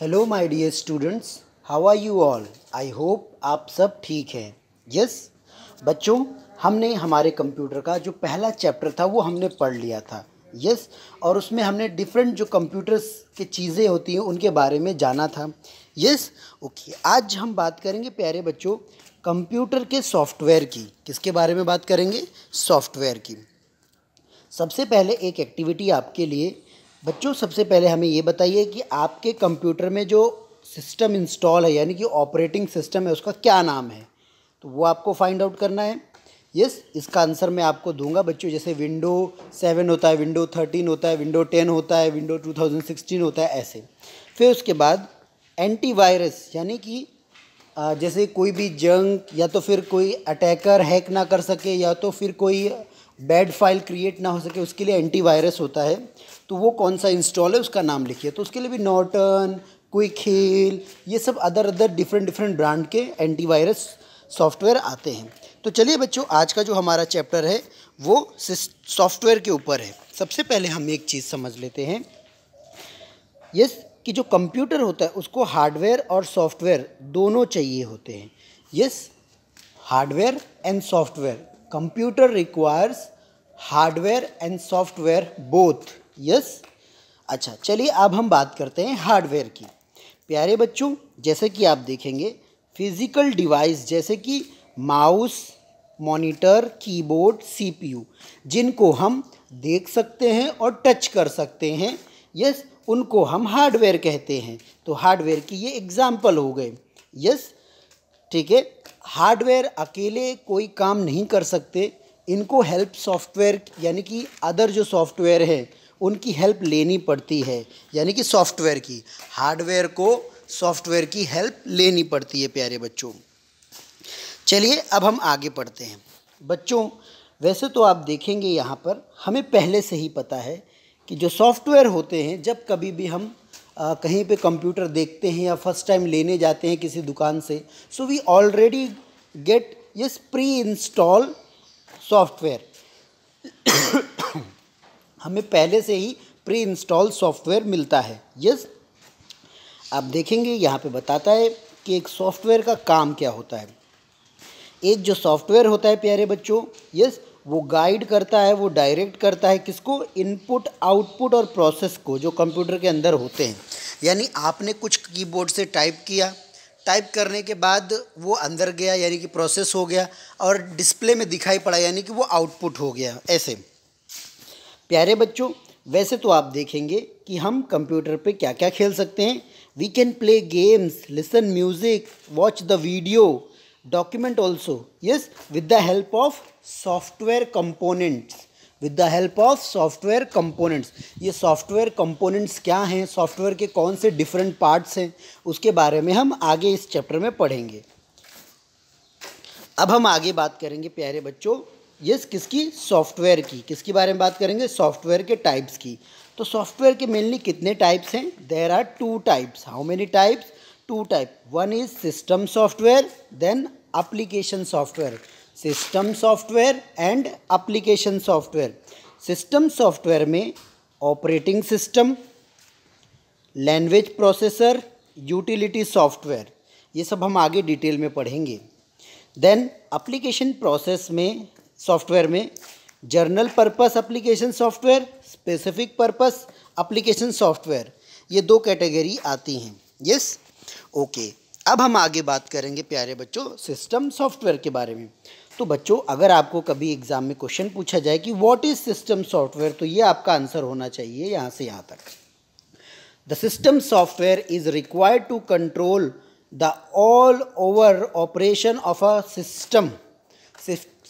hello my dear students how are you all I hope आप सब ठीक हैं यस yes, बच्चों हमने हमारे कंप्यूटर का जो पहला चैप्टर था वो हमने पढ़ लिया था यस yes, और उसमें हमने डिफरेंट जो कंप्यूटर्स के चीज़ें होती हैं उनके बारे में जाना था यस yes, ओके okay, आज हम बात करेंगे प्यारे बच्चों कंप्यूटर के सॉफ्टवेयर की किसके बारे में बात करेंगे सॉफ्टवेयर की सबसे पहले एक एक्टिविटी आपके लिए बच्चों सबसे पहले हमें ये बताइए कि आपके कंप्यूटर में जो सिस्टम इंस्टॉल है यानी कि ऑपरेटिंग सिस्टम है उसका क्या नाम है तो वो आपको फाइंड आउट करना है यस इसका आंसर मैं आपको दूंगा बच्चों जैसे विंडो सेवन होता है विंडो थर्टीन होता है विंडो टेन होता है विंडो टू थाउजेंड सिक्सटीन होता है ऐसे फिर उसके बाद एंटीवायरस यानी कि जैसे कोई भी जंक या तो फिर कोई अटैकर हैक ना कर सके या तो फिर कोई बैड फाइल क्रिएट ना हो सके उसके लिए एंटीवायरस होता है तो वो कौन सा इंस्टॉल है उसका नाम लिखिए तो उसके लिए भी नॉर्टन कोई खेल ये सब other other different different brand के एंटीवायरस सॉफ्टवेयर आते हैं तो चलिए बच्चों आज का जो हमारा चैप्टर है वो सॉफ्टवेयर के ऊपर है सबसे पहले हम एक चीज़ समझ लेते हैं यस कि जो कंप्यूटर होता है उसको हार्डवेयर और सॉफ्टवेयर दोनों चाहिए होते हैं yes hardware and software computer requires hardware and software both yes अच्छा चलिए अब हम बात करते हैं हार्डवेयर की प्यारे बच्चों जैसे कि आप देखेंगे फिज़िकल डिवाइस जैसे कि माउस मॉनिटर कीबोर्ड सीपीयू जिनको हम देख सकते हैं और टच कर सकते हैं यस उनको हम हार्डवेयर कहते हैं तो हार्डवेयर की ये एग्ज़ाम्पल हो गए यस ठीक है हार्डवेयर अकेले कोई काम नहीं कर सकते इनको हेल्प सॉफ्टवेयर यानी कि अदर जो सॉफ्टवेयर है उनकी हेल्प लेनी पड़ती है यानी कि सॉफ्टवेयर की हार्डवेयर को सॉफ्टवेयर की हेल्प लेनी पड़ती है प्यारे बच्चों चलिए अब हम आगे पढ़ते हैं बच्चों वैसे तो आप देखेंगे यहाँ पर हमें पहले से ही पता है कि जो सॉफ्टवेयर होते हैं जब कभी भी हम आ, कहीं पे कंप्यूटर देखते हैं या फर्स्ट टाइम लेने जाते हैं किसी दुकान से so we already get yes pre install software हमें पहले से ही प्री इंस्टॉल सॉफ्टवेयर मिलता है यस आप देखेंगे यहाँ पे बताता है कि एक सॉफ्टवेयर का काम क्या होता है एक जो सॉफ्टवेयर होता है प्यारे बच्चों यस वो गाइड करता है वो डायरेक्ट करता है किसको इनपुट आउटपुट और प्रोसेस को जो कंप्यूटर के अंदर होते हैं यानी आपने कुछ कीबोर्ड से टाइप किया टाइप करने के बाद वो अंदर गया यानी कि प्रोसेस हो गया और डिस्प्ले में दिखाई पड़ा यानी कि वो आउटपुट हो गया ऐसे प्यारे बच्चों वैसे तो आप देखेंगे कि हम कंप्यूटर पे क्या क्या खेल सकते हैं we can play games listen music watch the video document also yes with the help of software components with the help of software components ये सॉफ्टवेयर कंपोनेंट्स क्या हैं सॉफ्टवेयर के कौन से डिफरेंट पार्ट्स हैं उसके बारे में हम आगे इस चैप्टर में पढ़ेंगे अब हम आगे बात करेंगे प्यारे बच्चों yes, किसकी सॉफ्टवेयर की किसके बारे में बात करेंगे सॉफ्टवेयर के टाइप्स की तो सॉफ्टवेयर के मेनली कितने टाइप्स हैं there are two types how many types two type one is system software then application software system software and application software system software में operating system language processor utility software ये सब हम आगे detail में पढ़ेंगे then application process में software में general purpose application software specific purpose application software ये दो कैटेगरी आती हैं यस ओके अब हम आगे बात करेंगे प्यारे बच्चों सिस्टम सॉफ्टवेयर के बारे में तो बच्चों अगर आपको कभी एग्ज़ाम में क्वेश्चन पूछा जाए कि व्हाट इज़ सिस्टम सॉफ्टवेयर तो ये आपका आंसर होना चाहिए यहाँ से यहाँ तक the system software is required to control the all over operation of a system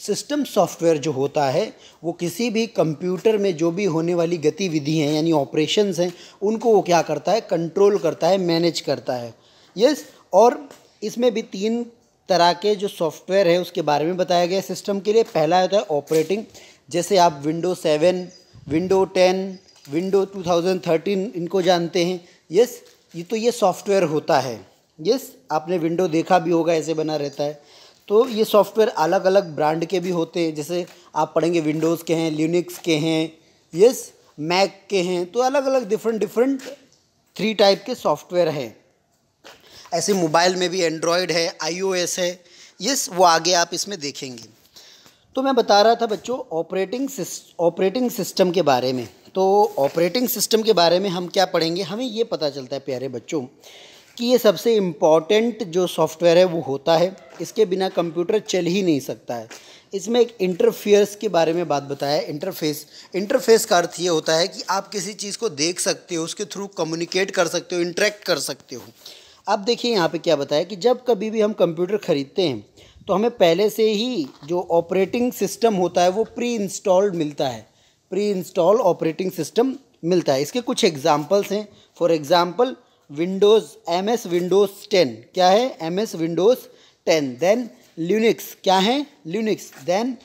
system software जो होता है वो किसी भी कंप्यूटर में जो भी होने वाली गतिविधि हैं यानी ऑपरेशंस हैं उनको वो क्या करता है कंट्रोल करता है मैनेज करता है यस और इसमें भी तीन तरह के जो सॉफ्टवेयर है उसके बारे में बताया गया सिस्टम के लिए पहला होता है ऑपरेटिंग जैसे आप window seven window ten window two thousand thirteen इनको जानते हैं यस ये तो ये सॉफ्टवेयर होता है यस आपने विंडो देखा भी होगा ऐसे बना रहता है तो ये सॉफ्टवेयर अलग अलग ब्रांड के भी होते हैं जैसे आप पढ़ेंगे विंडोज़ के हैं लिनिक्स के हैं यस मैक के हैं तो अलग अलग डिफरेंट डिफरेंट थ्री टाइप के सॉफ्टवेयर हैं ऐसे मोबाइल में भी एंड्रॉयड है आईओएस है यस वो आगे आप इसमें देखेंगे तो मैं बता रहा था बच्चों ऑपरेटिंग ऑपरेटिंग सिस्टम के बारे में तो ऑपरेटिंग सिस्टम के बारे में हम क्या पढ़ेंगे हमें ये पता चलता है प्यारे बच्चों कि ये सबसे इम्पॉर्टेंट जो सॉफ्टवेयर है वो होता है इसके बिना कंप्यूटर चल ही नहीं सकता है इसमें एक इंटरफेयर्स के बारे में बात बताया इंटरफेस इंटरफेस का अर्थ ये होता है कि आप किसी चीज़ को देख सकते हो उसके थ्रू कम्युनिकेट कर सकते हो इंटरेक्ट कर सकते हो अब देखिए यहाँ पे क्या बताया कि जब कभी भी हम कंप्यूटर ख़रीदते हैं तो हमें पहले से ही जो ऑपरेटिंग सिस्टम होता है वो प्री इंस्टॉल्ड मिलता है प्री इंस्टॉल ऑपरेटिंग सिस्टम मिलता है इसके कुछ एग्जाम्पल्स हैं for example Windows M S Windows ten क्या है M S Windows ten then Linux क्या है Linux then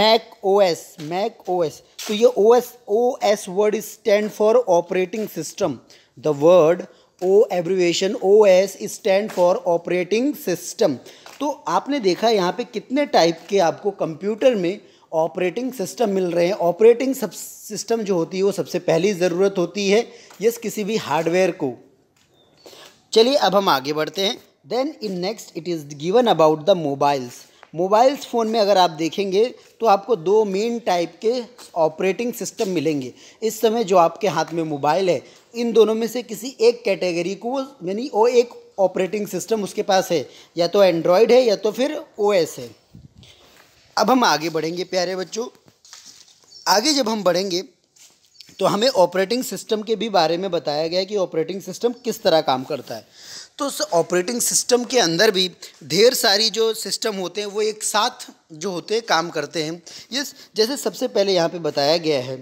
Mac O S Mac O S तो ये O S O S word is stand for operating system the word O abbreviation O S stand for operating system तो आपने देखा यहाँ पे कितने टाइप के आपको कंप्यूटर में ऑपरेटिंग सिस्टम मिल रहे हैं ऑपरेटिंग सिस्टम जो होती है वो सबसे पहली ज़रूरत होती है यस किसी भी हार्डवेयर को चलिए अब हम आगे बढ़ते हैं then in next it is given about the mobiles mobiles phone में अगर आप देखेंगे तो आपको दो मेन टाइप के ऑपरेटिंग सिस्टम मिलेंगे इस समय जो आपके हाथ में मोबाइल है इन दोनों में से किसी एक कैटेगरी को यानी वो एक ऑपरेटिंग सिस्टम उसके पास है या तो एंड्रॉयड है या तो फिर ओ है अब हम आगे बढ़ेंगे प्यारे बच्चों आगे जब हम बढ़ेंगे तो हमें ऑपरेटिंग सिस्टम के भी बारे में बताया गया कि ऑपरेटिंग सिस्टम किस तरह काम करता है तो उस ऑपरेटिंग सिस्टम के अंदर भी ढेर सारी जो सिस्टम होते हैं वो एक साथ जो होते हैं काम करते हैं ये जैसे सबसे पहले यहाँ पे बताया गया है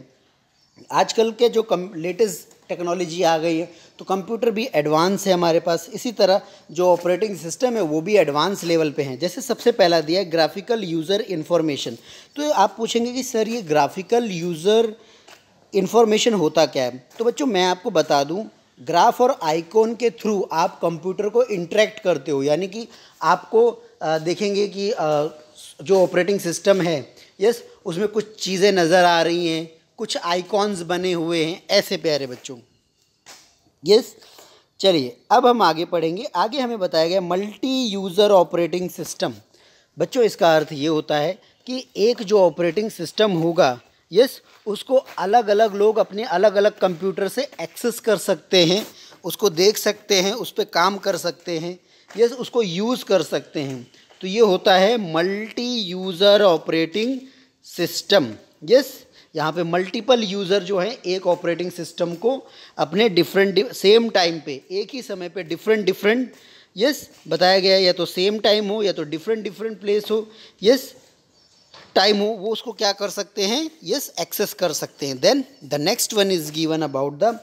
आजकल के जो कम लेटेस्ट टेक्नोलॉजी आ गई है तो कंप्यूटर भी एडवांस है हमारे पास इसी तरह जो ऑपरेटिंग सिस्टम है वो भी एडवांस लेवल पे हैं जैसे सबसे पहला दिया है ग्राफिकल यूज़र इन्फॉर्मेशन तो आप पूछेंगे कि सर ये ग्राफिकल यूज़र इन्फॉर्मेशन होता क्या है तो बच्चों मैं आपको बता दूं ग्राफ और आइकॉन के थ्रू आप कंप्यूटर को इंटरेक्ट करते हो यानी कि आपको देखेंगे कि जो ऑपरेटिंग सिस्टम है यस उसमें कुछ चीज़ें नज़र आ रही हैं कुछ आइकॉन्स बने हुए हैं ऐसे प्यारे बच्चों यस चलिए अब हम आगे पढ़ेंगे आगे हमें बताया गया मल्टी यूज़र ऑपरेटिंग सिस्टम बच्चों इसका अर्थ ये होता है कि एक जो ऑपरेटिंग सिस्टम होगा यस उसको अलग अलग लोग अपने अलग अलग कंप्यूटर से एक्सेस कर सकते हैं उसको देख सकते हैं उस पर काम कर सकते हैं यस उसको यूज़ कर सकते हैं तो ये होता है multi user operating system yes यहाँ पे मल्टीपल यूज़र जो है एक ऑपरेटिंग सिस्टम को अपने डिफरेंट सेम टाइम पे एक ही समय पे डिफरेंट डिफरेंट यस बताया गया है या तो सेम टाइम हो या तो डिफरेंट डिफरेंट प्लेस हो यस टाइम हो वो उसको क्या कर सकते हैं यस एक्सेस कर सकते हैं then the next one is given about the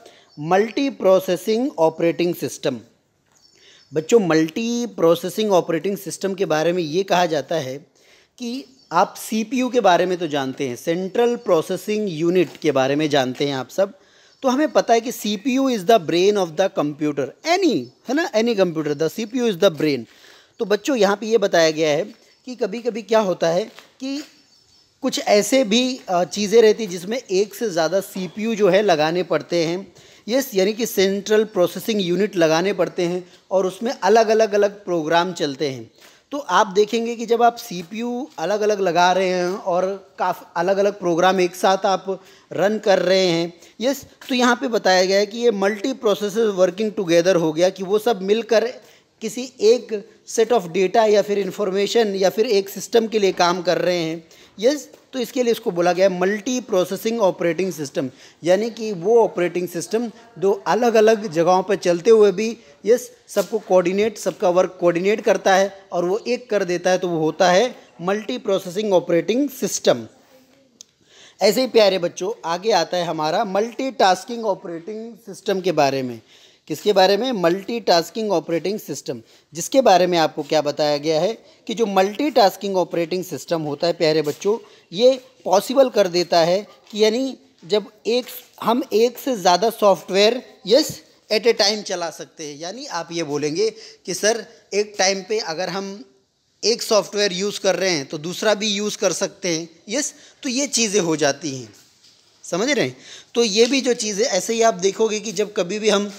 multi processing operating system बच्चों मल्टी प्रोसेसिंग ऑपरेटिंग सिस्टम के बारे में ये कहा जाता है कि आप सीपीयू के बारे में तो जानते हैं सेंट्रल प्रोसेसिंग यूनिट के बारे में जानते हैं आप सब तो हमें पता है कि C P U is the brain of the computer any है ना any computer the C P U is the brain तो बच्चों यहाँ पे ये बताया गया है कि कभी कभी क्या होता है कि कुछ ऐसे भी चीज़ें रहती जिसमें एक से ज़्यादा सीपीयू जो है लगाने पड़ते हैं यस यानी कि सेंट्रल प्रोसेसिंग यूनिट लगाने पड़ते हैं और उसमें अलग अलग अलग प्रोग्राम चलते हैं तो आप देखेंगे कि जब आप सी अलग अलग लगा रहे हैं और काफ़ अलग अलग प्रोग्राम एक साथ आप रन कर रहे हैं यस तो यहाँ पे बताया गया है कि ये मल्टी प्रोसेसर वर्किंग टुगेदर हो गया कि वो सब मिलकर किसी एक सेट ऑफ डेटा या फिर इंफॉर्मेशन या फिर एक सिस्टम के लिए काम कर रहे हैं यस तो इसके लिए इसको बोला गया मल्टी प्रोसेसिंग ऑपरेटिंग सिस्टम यानी कि वो ऑपरेटिंग सिस्टम जो अलग अलग जगहों पर चलते हुए भी यस सबको कोऑर्डिनेट सबका वर्क कोऑर्डिनेट करता है और वो एक कर देता है तो वो होता है मल्टी प्रोसेसिंग ऑपरेटिंग सिस्टम ऐसे ही प्यारे बच्चों आगे आता है हमारा टास्किंग ऑपरेटिंग सिस्टम के बारे में किसके बारे में मल्टीटास्किंग ऑपरेटिंग सिस्टम जिसके बारे में आपको क्या बताया गया है कि जो मल्टीटास्किंग ऑपरेटिंग सिस्टम होता है प्यारे बच्चों ये पॉसिबल कर देता है कि यानी जब एक हम एक से ज़्यादा software yes at a time चला सकते हैं यानी आप ये बोलेंगे कि सर एक टाइम पे अगर हम एक सॉफ्टवेयर यूज़ कर रहे हैं तो दूसरा भी यूज़ कर सकते हैं यस तो ये चीज़ें हो जाती हैं समझ रहे हैं तो ये भी जो चीज़ें ऐसे ही आप देखोगे कि जब कभी भी हम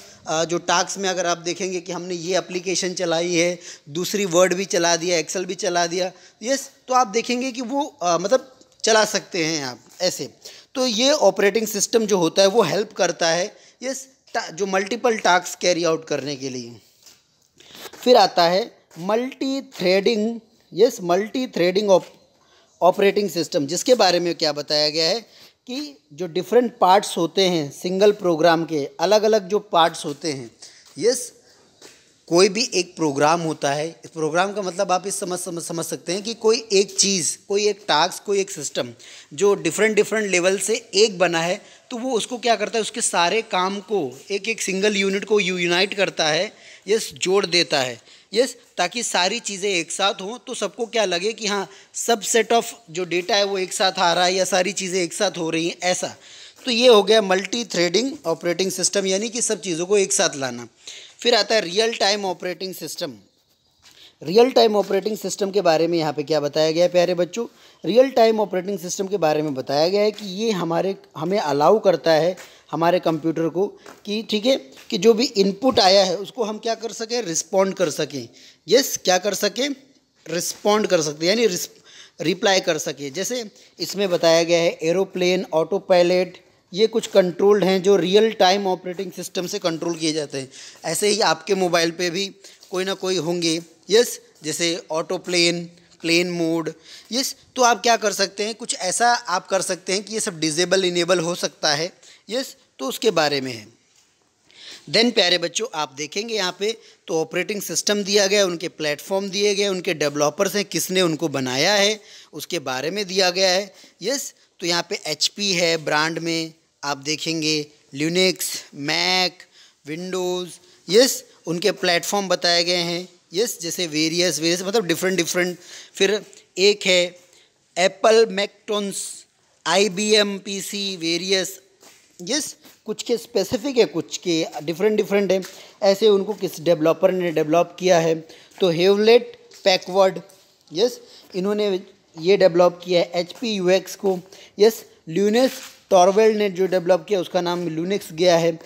जो टास्क में अगर आप देखेंगे कि हमने ये एप्लीकेशन चलाई है दूसरी वर्ड भी चला दिया एक्सेल भी चला दिया यस तो आप देखेंगे कि वो आ, मतलब चला सकते हैं आप ऐसे तो ये ऑपरेटिंग सिस्टम जो होता है वो हेल्प करता है यस जो मल्टीपल टास्क कैरी आउट करने के लिए फिर आता है multi threading yes multi threading operating system जिसके बारे में क्या बताया गया है कि जो डिफरेंट पार्ट्स होते हैं सिंगल प्रोग्राम के अलग अलग जो पार्ट्स होते हैं यस कोई भी एक प्रोग्राम होता है इस प्रोग्राम का मतलब आप इस समझ समझ समझ सकते हैं कि कोई एक चीज़ कोई एक टास्क कोई एक सिस्टम जो डिफरेंट डिफरेंट लेवल से एक बना है तो वो उसको क्या करता है उसके सारे काम को एक एक सिंगल यूनिट को यूनाइट करता है यस जोड़ देता है यस ताकि सारी चीज़ें एक साथ हों तो सबको क्या लगे कि हाँ सब सेट ऑफ जो डेटा है वो एक साथ आ रहा है या सारी चीज़ें एक साथ हो रही हैं ऐसा तो ये हो गया मल्टी थ्रेडिंग ऑपरेटिंग सिस्टम यानी कि सब चीज़ों को एक साथ लाना फिर आता है real time operating system real time operating system के बारे में यहाँ पे क्या बताया गया है प्यारे बच्चों रियल टाइम ऑपरेटिंग सिस्टम के बारे में बताया गया है कि ये हमारे हमें अलाउ करता है हमारे कंप्यूटर को कि ठीक है कि जो भी इनपुट आया है उसको हम क्या कर सकें रिस्पॉन्ड कर सकें यस क्या कर सकें रिस्पॉन्ड कर सकते यानी रिप्लाई कर सके जैसे इसमें बताया गया है एरोप्लेन ऑटो पायलट ये कुछ कंट्रोल्ड हैं जो रियल टाइम ऑपरेटिंग सिस्टम से कंट्रोल किए जाते हैं ऐसे ही आपके मोबाइल पे भी कोई ना कोई होंगे यस जैसे auto plane plane mode yes तो आप क्या कर सकते हैं कुछ ऐसा आप कर सकते हैं कि ये सब डिजेबल इनेबल हो सकता है यस तो उसके बारे में है देन प्यारे बच्चों आप देखेंगे यहाँ पे तो ऑपरेटिंग सिस्टम दिया गया उनके प्लेटफॉर्म दिए गए उनके डेवलपर्स हैं किसने उनको बनाया है उसके बारे में दिया गया है यस तो यहाँ पे एच है ब्रांड में आप देखेंगे लिनक्स मैक विंडोज़ यस उनके प्लेटफॉर्म बताए गए हैं यस जैसे वेरियस वेरियस मतलब डिफरेंट डिफरेंट फिर एक है एप्पल मैकटोन्स I B M P C various yes कुछ के स्पेसिफिक है कुछ के डिफरेंट डिफरेंट है ऐसे उनको किस डेवलपर ने डेवलप किया है तो हेवलेट पैकवर्ड यस इन्होंने ये डेवलप किया है एच पी यू एक्स को यस ल्यूनेस टॉरवेल ने जो डेवलप किया उसका नाम ल्यूनिक्स गया है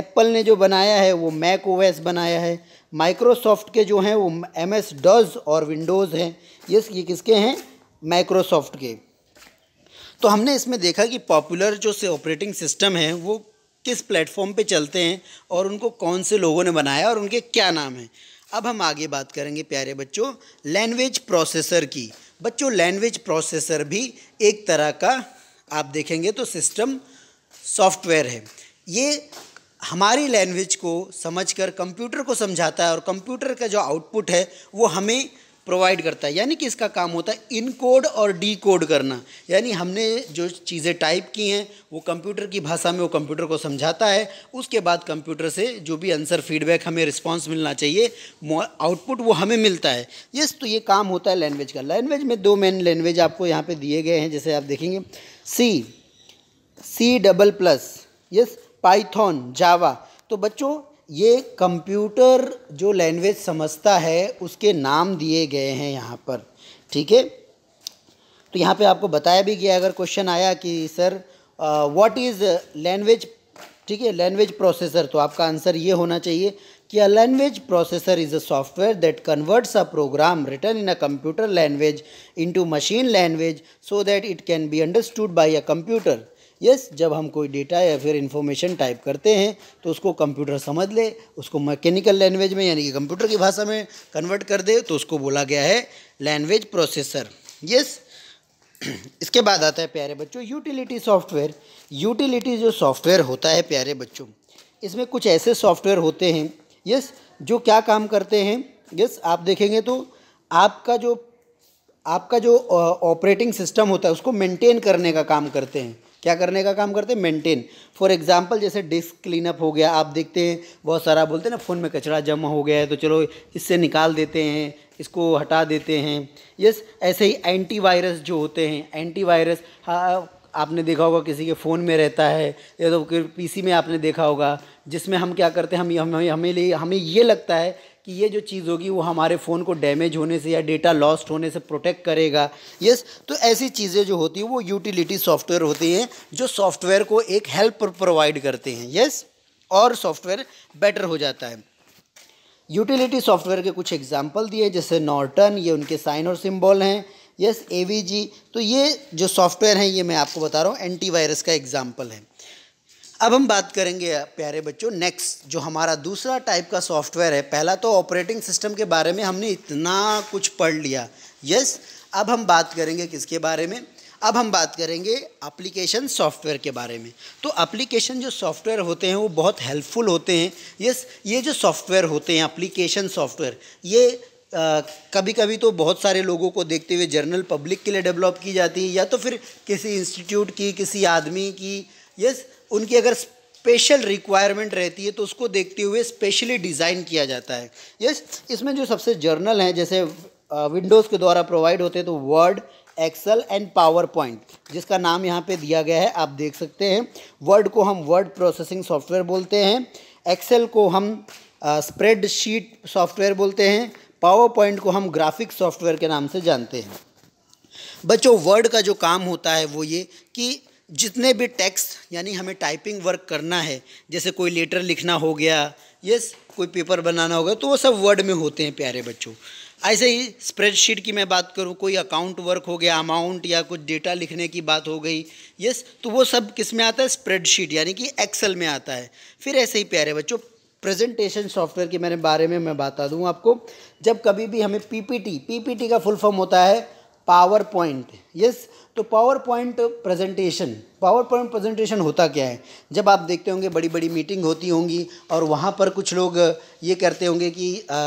एप्पल ने जो बनाया है वो मैक ओ बनाया है माइक्रोसॉफ्ट के जो हैं वो एम एस डज और विंडोज़ हैं ये ये किसके हैं माइक्रोसॉफ्ट के तो हमने इसमें देखा कि पॉपुलर जो से ऑपरेटिंग सिस्टम हैं वो किस प्लेटफॉर्म पे चलते हैं और उनको कौन से लोगों ने बनाया और उनके क्या नाम हैं अब हम आगे बात करेंगे प्यारे बच्चों लैंग्वेज प्रोसेसर की बच्चों लैंग्वेज प्रोसेसर भी एक तरह का आप देखेंगे तो सिस्टम सॉफ्टवेयर है ये हमारी लैंग्वेज को समझकर कंप्यूटर को समझाता है और कंप्यूटर का जो आउटपुट है वो हमें प्रोवाइड करता है यानी कि इसका काम होता है इनकोड और डीकोड करना यानी हमने जो चीज़ें टाइप की हैं वो कंप्यूटर की भाषा में वो कंप्यूटर को समझाता है उसके बाद कंप्यूटर से जो भी आंसर फीडबैक हमें रिस्पांस मिलना चाहिए आउटपुट वो हमें मिलता है यस तो ये काम होता है लैंग्वेज का लैंग्वेज में दो मेन लैंग्वेज आपको यहाँ पर दिए गए हैं जैसे आप देखेंगे C C double plus yes Python Java तो बच्चों ये कंप्यूटर जो लैंग्वेज समझता है उसके नाम दिए गए हैं यहाँ पर ठीक है तो यहाँ पे आपको बताया भी गया अगर क्वेश्चन आया कि सर व्हाट इज़ लैंग्वेज ठीक है लैंग्वेज प्रोसेसर तो आपका आंसर ये होना चाहिए कि a language processor is a software that converts a program written in a computer language into machine language so that it can be understood by a computer yes जब हम कोई data या फिर इन्फॉर्मेशन टाइप करते हैं तो उसको computer समझ ले उसको मैकेनिकल लैंग्वेज में यानी कि कंप्यूटर की भाषा में कन्वर्ट कर दे तो उसको बोला गया है लैंग्वेज प्रोसेसर यस इसके बाद आता है प्यारे बच्चों यूटिलिटी सॉफ्टवेयर यूटिलिटी जो सॉफ्टवेयर होता है प्यारे बच्चों इसमें कुछ ऐसे सॉफ्टवेयर होते हैं यस जो क्या काम करते हैं यस आप देखेंगे तो आपका जो आपका जो ऑपरेटिंग सिस्टम होता है उसको मेंटेन करने का काम करते हैं क्या करने का काम करते हैं मेंटेन फॉर एग्जाम्पल जैसे डिस्क क्लीनअप हो गया आप देखते हैं बहुत सारा बोलते हैं ना फ़ोन में कचरा जमा हो गया है तो चलो इससे निकाल देते हैं इसको हटा देते हैं यस ऐसे ही एंटीवायरस जो होते हैं एंटीवायरस हाँ, वायरस आपने देखा होगा किसी के फ़ोन में रहता है या तो पीसी में आपने देखा होगा जिसमें हम क्या करते हैं हम हमें हमें लिए हमें ये लगता है कि ये जो चीज़ होगी वो हमारे फ़ोन को डैमेज होने से या डेटा लॉस्ट होने से प्रोटेक्ट करेगा यस तो ऐसी चीज़ें जो होती हैं वो यूटिलिटी सॉफ्टवेयर होती हैं जो सॉफ्टवेयर को एक हेल्प प्रोवाइड करते हैं यस और सॉफ्टवेयर बेटर हो जाता है यूटिलिटी सॉफ्टवेयर के कुछ एग्जाम्पल दिए जैसे नॉर्टन ये उनके साइन और सिम्बॉल हैं यस ए तो ये जो सॉफ्टवेयर हैं ये मैं आपको बता रहा हूँ एंटीवायरस का एग्जाम्पल है अब हम बात करेंगे प्यारे बच्चों नेक्स्ट जो हमारा दूसरा टाइप का सॉफ्टवेयर है पहला तो ऑपरेटिंग सिस्टम के बारे में हमने इतना कुछ पढ़ लिया यस अब हम बात करेंगे किसके बारे में अब हम बात करेंगे एप्लीकेशन सॉफ्टवेयर के बारे में तो एप्लीकेशन जो सॉफ्टवेयर होते हैं वो बहुत हेल्पफुल होते हैं यस ये जो सॉफ्टवेयर होते हैं एप्लीकेशन सॉफ्टवेयर ये आ, कभी कभी तो बहुत सारे लोगों को देखते हुए जर्नल पब्लिक के लिए डेवलप की जाती है या तो फिर किसी इंस्टीट्यूट की किसी आदमी की यस उनकी अगर स्पेशल रिक्वायरमेंट रहती है तो उसको देखते हुए स्पेशली डिज़ाइन किया जाता है यस yes, इसमें जो सबसे जर्नल हैं जैसे विंडोज़ के द्वारा प्रोवाइड होते हैं तो word excel and PowerPoint जिसका नाम यहाँ पे दिया गया है आप देख सकते हैं वर्ड को हम वर्ड प्रोसेसिंग सॉफ्टवेयर बोलते हैं एक्सेल को हम स्प्रेड शीट सॉफ्टवेयर बोलते हैं पावर पॉइंट को हम ग्राफिक सॉफ्टवेयर के नाम से जानते हैं बच्चों वर्ड का जो काम होता है वो ये कि जितने भी टेक्स्ट यानी हमें टाइपिंग वर्क करना है जैसे कोई लेटर लिखना हो गया यस कोई पेपर बनाना होगा तो वो सब वर्ड में होते हैं प्यारे बच्चों ऐसे ही स्प्रेडशीट की मैं बात करूँ कोई अकाउंट वर्क हो गया अमाउंट या कुछ डेटा लिखने की बात हो गई यस तो वो सब किस में आता है स्प्रेडशीट यानी कि एक्सेल में आता है फिर ऐसे ही प्यारे बच्चों प्रेजेंटेशन सॉफ्टवेयर के मेरे बारे में मैं बता दूँ आपको जब कभी भी हमें पीपीटी पीपीटी का फुल फॉर्म होता है पावर पॉइंट यस तो PowerPoint presentation PowerPoint presentation होता क्या है जब आप देखते होंगे बड़ी बड़ी मीटिंग होती होंगी और वहाँ पर कुछ लोग ये करते होंगे कि आ,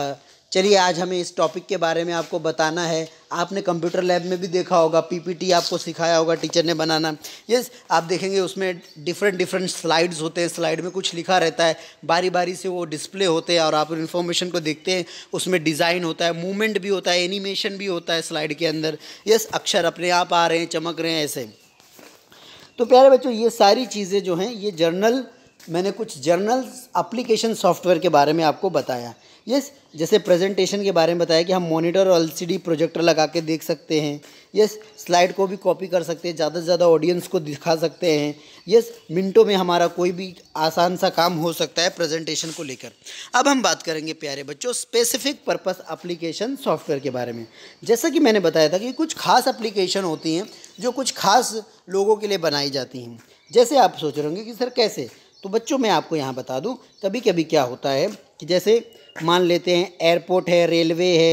चलिए आज हमें इस टॉपिक के बारे में आपको बताना है आपने कंप्यूटर लैब में भी देखा होगा पीपीटी आपको सिखाया होगा टीचर ने बनाना यस आप देखेंगे उसमें डिफरेंट डिफरेंट स्लाइड्स होते हैं स्लाइड में कुछ लिखा रहता है बारी बारी से वो डिस्प्ले होते हैं और आप इन्फॉर्मेशन को देखते हैं उसमें डिज़ाइन होता है मूवमेंट भी होता है एनिमेशन भी होता है स्लाइड के अंदर यस अक्षर अपने आप आ रहे हैं चमक रहे हैं ऐसे तो प्यारे बच्चों ये सारी चीज़ें जो हैं ये जर्नल मैंने कुछ जर्नल्स अप्लीकेशन सॉफ्टवेयर के बारे में आपको बताया यस जैसे प्रेजेंटेशन के बारे में बताया कि हम मॉनिटर और एलसीडी प्रोजेक्टर लगा के देख सकते हैं यस स्लाइड को भी कॉपी कर सकते हैं ज़्यादा से ज़्यादा ऑडियंस को दिखा सकते हैं यस मिनटों में हमारा कोई भी आसान सा काम हो सकता है प्रेजेंटेशन को लेकर अब हम बात करेंगे प्यारे बच्चों स्पेसिफिक पर्पस अप्लीकेशन सॉफ्टवेयर के बारे में जैसा कि मैंने बताया था कि कुछ खास अप्लीकेशन होती हैं जो कुछ खास लोगों के लिए बनाई जाती हैं जैसे आप सोच रहे होंगे कि सर कैसे तो बच्चों मैं आपको यहाँ बता दूँ कभी कभी क्या होता है कि जैसे मान लेते हैं एयरपोर्ट है रेलवे है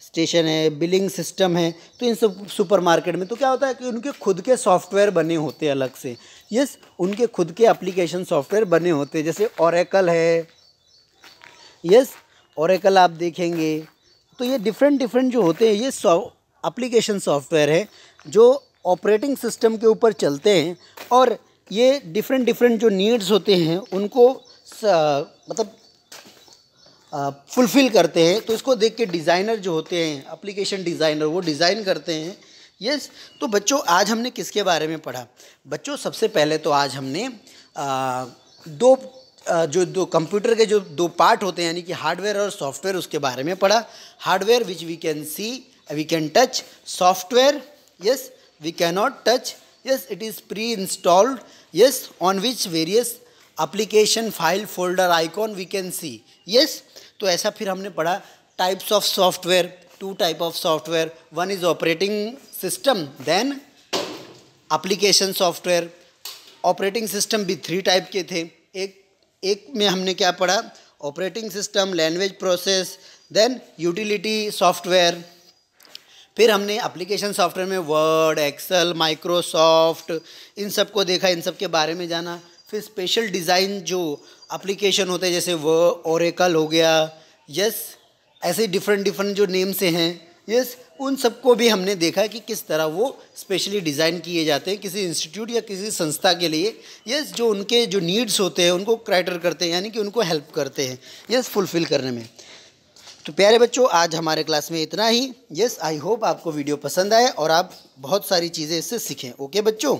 स्टेशन है बिलिंग सिस्टम है तो इन सब सुपरमार्केट में तो क्या होता है कि उनके खुद के सॉफ्टवेयर बने होते हैं अलग से यस उनके खुद के एप्लीकेशन सॉफ्टवेयर बने होते हैं जैसे औरकल है यस औरकल आप देखेंगे तो ये डिफरेंट डिफरेंट जो होते हैं ये एप्लीकेशन सॉफ्टवेयर है जो ऑपरेटिंग सिस्टम के ऊपर चलते हैं और ये डिफरेंट डिफरेंट जो नीड्स होते हैं उनको स, मतलब फुलफ़िल करते हैं तो इसको देख के डिज़ाइनर जो होते हैं अप्लीकेशन डिज़ाइनर वो डिज़ाइन करते हैं यस yes, तो बच्चों आज हमने किसके बारे में पढ़ा बच्चों सबसे पहले तो आज हमने आ, दो आ, जो दो कंप्यूटर के जो दो पार्ट होते हैं यानी कि हार्डवेयर और सॉफ्टवेयर उसके बारे में पढ़ा hardware which we can see we can touch software yes we can not touch yes it is pre installed yes on which various application file folder icon we can see yes तो ऐसा फिर हमने पढ़ा types of software two type of software one is operating system then application software operating system भी three type के थे एक एक में हमने क्या पढ़ा operating system language process then utility software फिर हमने एप्लीकेशन सॉफ्टवेयर में वर्ड एक्सेल माइक्रोसॉफ्ट इन सब को देखा इन सब के बारे में जाना फिर स्पेशल डिज़ाइन जो एप्लीकेशन होते हैं जैसे वो ओरेकल हो गया यस ऐसे डिफरेंट डिफरेंट जो नेम से हैं यस उन सबको भी हमने देखा कि किस तरह वो स्पेशली डिज़ाइन किए जाते हैं किसी इंस्टीट्यूट या किसी संस्था के लिए यस जो उनके जो नीड्स होते हैं उनको क्राइटर करते हैं यानी कि उनको हेल्प करते हैं यस फुलफ़िल करने में तो प्यारे बच्चों आज हमारे क्लास में इतना ही यस आई होप आपको वीडियो पसंद आए और आप बहुत सारी चीज़ें इससे सीखें ओके बच्चों